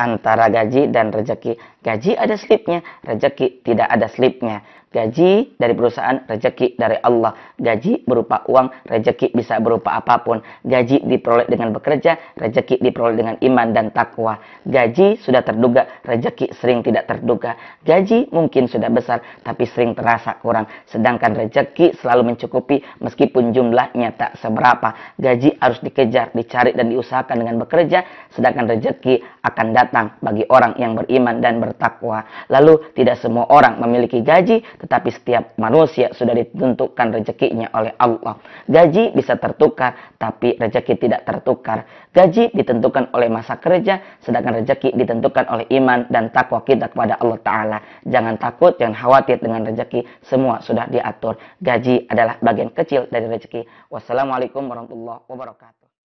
antara gaji dan rezeki. Gaji ada slipnya, rezeki tidak ada slipnya. Gaji dari perusahaan, rezeki dari Allah. Gaji berupa uang, rezeki bisa berupa apapun. Gaji diperoleh dengan bekerja, rezeki diperoleh dengan iman dan takwa. Gaji sudah terduga, rezeki sering tidak terduga. Gaji mungkin sudah besar, tapi sering terasa kurang. Sedangkan rezeki selalu mencukupi meskipun jumlahnya tak seberapa. Gaji harus dikejar, dicari, dan diusahakan dengan bekerja, sedangkan rezeki akan datang datang bagi orang yang beriman dan bertakwa. Lalu tidak semua orang memiliki gaji, tetapi setiap manusia sudah ditentukan rezekinya oleh Allah. Gaji bisa tertukar, tapi rezeki tidak tertukar. Gaji ditentukan oleh masa kerja, sedangkan rezeki ditentukan oleh iman dan takwa kita kepada Allah Ta'ala. Jangan takut, jangan khawatir dengan rezeki, semua sudah diatur. Gaji adalah bagian kecil dari rezeki. Wassalamualaikum warahmatullahi wabarakatuh.